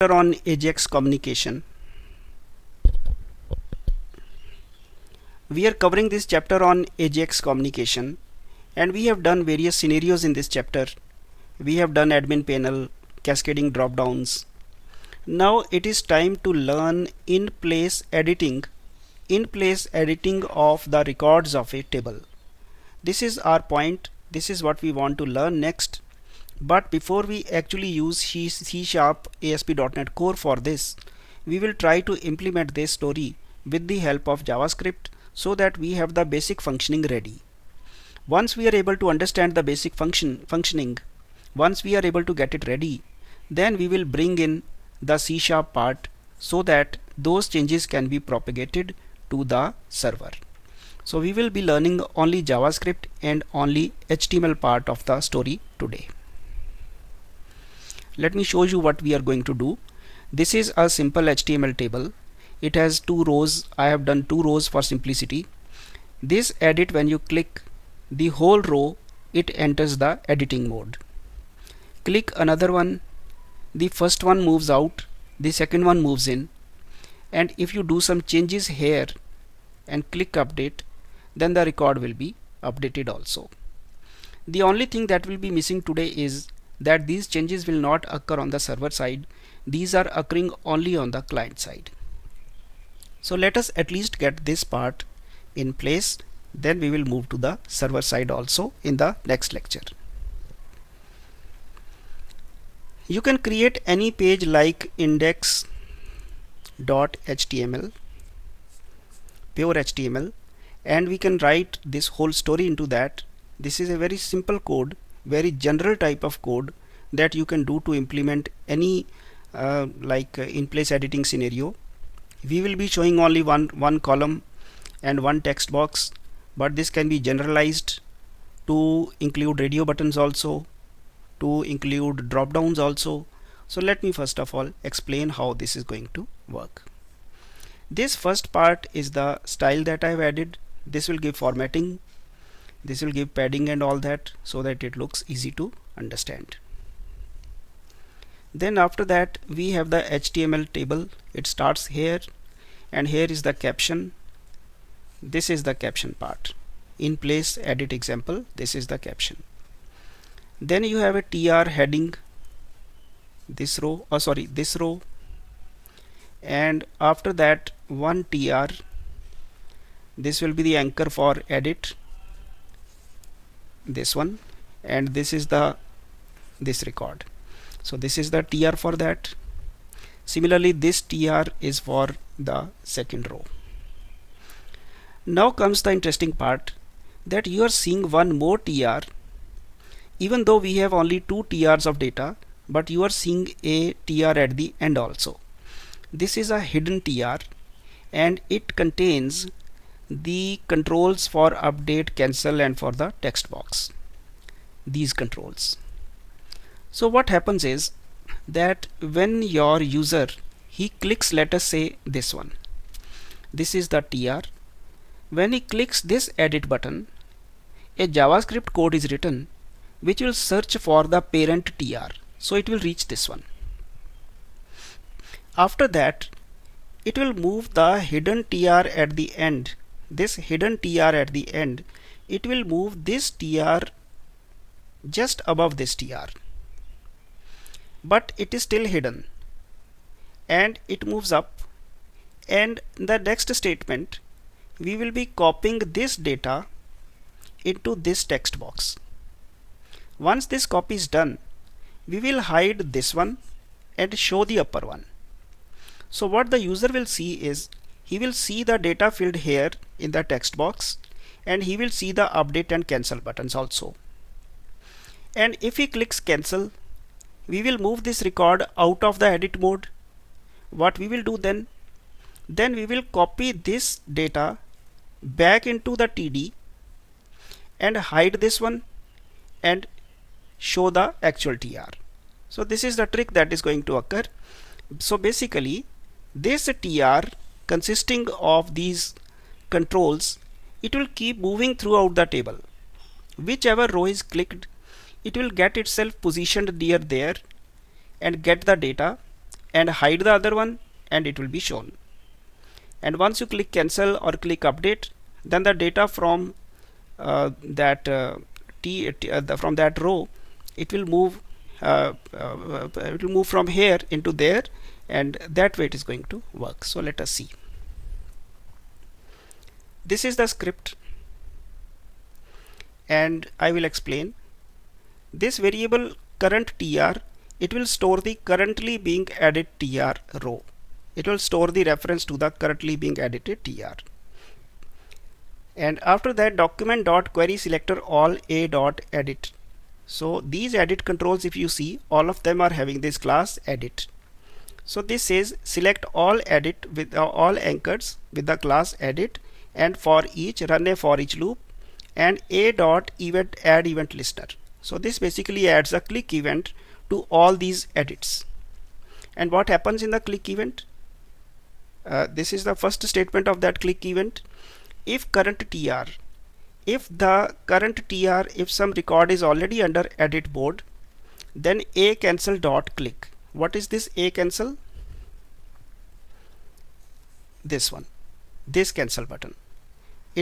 on AJAX communication. We are covering this chapter on AJAX communication and we have done various scenarios in this chapter. We have done admin panel, cascading drop downs. Now it is time to learn in place editing, in place editing of the records of a table. This is our point. This is what we want to learn next but before we actually use C Sharp ASP.NET Core for this, we will try to implement this story with the help of JavaScript so that we have the basic functioning ready. Once we are able to understand the basic function functioning, once we are able to get it ready, then we will bring in the C Sharp part so that those changes can be propagated to the server. So we will be learning only JavaScript and only HTML part of the story today let me show you what we are going to do this is a simple HTML table it has two rows I have done two rows for simplicity this edit when you click the whole row it enters the editing mode click another one the first one moves out the second one moves in and if you do some changes here and click update then the record will be updated also the only thing that will be missing today is that these changes will not occur on the server side. These are occurring only on the client side. So let us at least get this part in place. Then we will move to the server side also in the next lecture. You can create any page like index.html, pure HTML, and we can write this whole story into that. This is a very simple code very general type of code that you can do to implement any uh, like uh, in place editing scenario we will be showing only one one column and one text box but this can be generalized to include radio buttons also to include drop downs also so let me first of all explain how this is going to work this first part is the style that I've added this will give formatting this will give padding and all that so that it looks easy to understand then after that we have the HTML table it starts here and here is the caption this is the caption part in place edit example this is the caption then you have a TR heading this row oh sorry this row and after that one TR this will be the anchor for edit this one and this is the this record so this is the tr for that similarly this tr is for the second row now comes the interesting part that you are seeing one more tr even though we have only two trs of data but you are seeing a tr at the end also this is a hidden tr and it contains the controls for update cancel and for the text box these controls so what happens is that when your user he clicks let us say this one this is the TR when he clicks this edit button a JavaScript code is written which will search for the parent TR so it will reach this one after that it will move the hidden TR at the end this hidden TR at the end, it will move this TR just above this TR. But it is still hidden and it moves up and the next statement we will be copying this data into this text box. Once this copy is done, we will hide this one and show the upper one. So what the user will see is he will see the data field here in the text box and he will see the update and cancel buttons also. And if he clicks cancel, we will move this record out of the edit mode. What we will do then, then we will copy this data back into the TD and hide this one and show the actual TR. So this is the trick that is going to occur. So basically this TR consisting of these controls, it will keep moving throughout the table. Whichever row is clicked, it will get itself positioned near there and get the data and hide the other one and it will be shown. And once you click cancel or click update, then the data from uh, that uh, t, uh, the, from that row, it will move uh, uh, uh, it will move from here into there and that way it is going to work so let us see this is the script and I will explain this variable current tr it will store the currently being added tr row it will store the reference to the currently being edited tr and after that document dot query selector all a dot edit so these edit controls if you see all of them are having this class edit so this says select all edit with uh, all anchors with the class edit and for each run a for each loop and a dot event add event listener. So this basically adds a click event to all these edits. And what happens in the click event? Uh, this is the first statement of that click event. If current TR, if the current TR, if some record is already under edit board, then a cancel dot click what is this a cancel this one this cancel button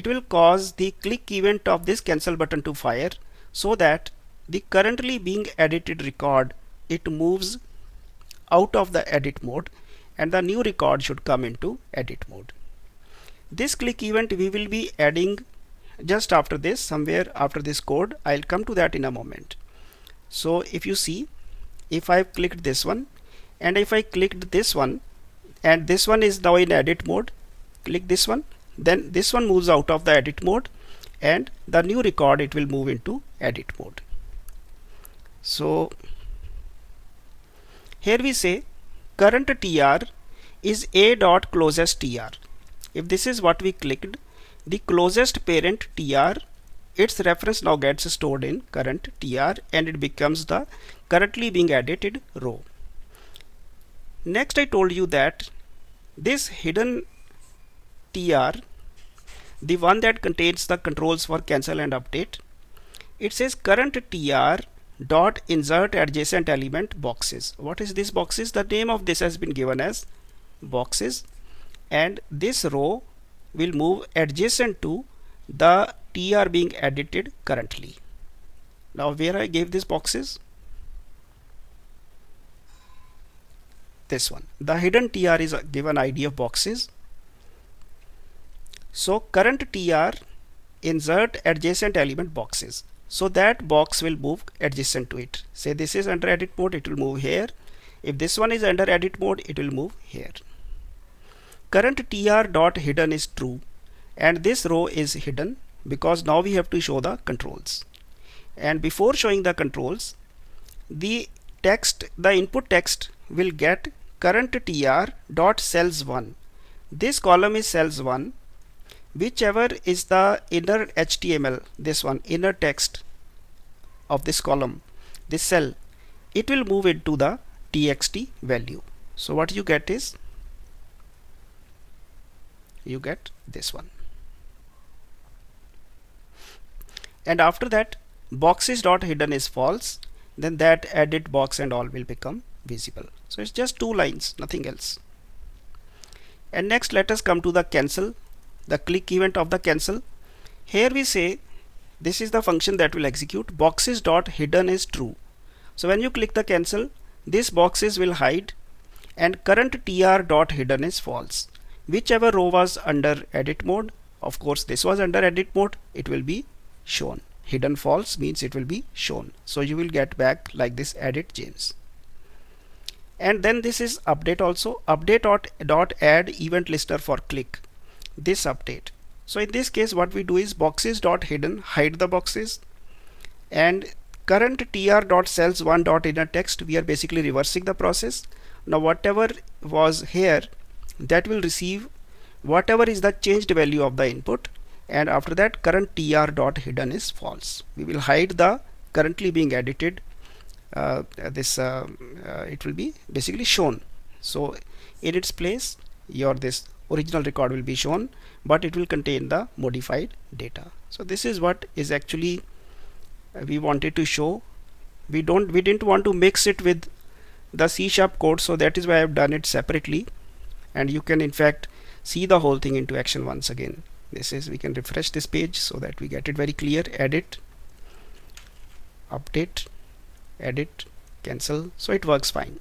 it will cause the click event of this cancel button to fire so that the currently being edited record it moves out of the edit mode and the new record should come into edit mode this click event we will be adding just after this somewhere after this code I'll come to that in a moment so if you see if I have clicked this one and if I clicked this one and this one is now in edit mode click this one then this one moves out of the edit mode and the new record it will move into edit mode so here we say current tr is a dot closest tr if this is what we clicked the closest parent tr its reference now gets stored in current tr and it becomes the currently being edited row. Next I told you that this hidden tr, the one that contains the controls for cancel and update, it says current tr dot insert adjacent element boxes. What is this boxes? The name of this has been given as boxes and this row will move adjacent to the T are being edited currently. Now where I gave these boxes? This one. The hidden TR is given ID of boxes. So current TR insert adjacent element boxes. So that box will move adjacent to it. Say this is under edit mode, it will move here. If this one is under edit mode, it will move here. Current tr dot hidden is true and this row is hidden because now we have to show the controls and before showing the controls the text the input text will get current tr dot cells 1 this column is cells 1 whichever is the inner HTML this one inner text of this column this cell it will move into the txt value so what you get is you get this one and after that boxes dot hidden is false then that edit box and all will become visible so it's just two lines nothing else and next let us come to the cancel the click event of the cancel here we say this is the function that will execute boxes dot hidden is true so when you click the cancel this boxes will hide and current tr dot hidden is false whichever row was under edit mode of course this was under edit mode it will be shown hidden false means it will be shown so you will get back like this edit James and then this is update also update dot, dot add event listener for click this update so in this case what we do is boxes dot hidden hide the boxes and current tr dot cells one dot inner text we are basically reversing the process now whatever was here that will receive whatever is the changed value of the input and after that current tr dot hidden is false we will hide the currently being edited uh, this uh, uh, it will be basically shown so in its place your this original record will be shown but it will contain the modified data so this is what is actually uh, we wanted to show we don't we didn't want to mix it with the C sharp code so that is why I have done it separately and you can in fact see the whole thing into action once again this is we can refresh this page so that we get it very clear edit update edit cancel so it works fine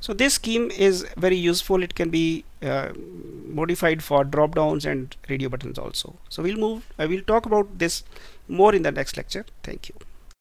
so this scheme is very useful it can be uh, modified for drop downs and radio buttons also so we'll move I uh, will talk about this more in the next lecture thank you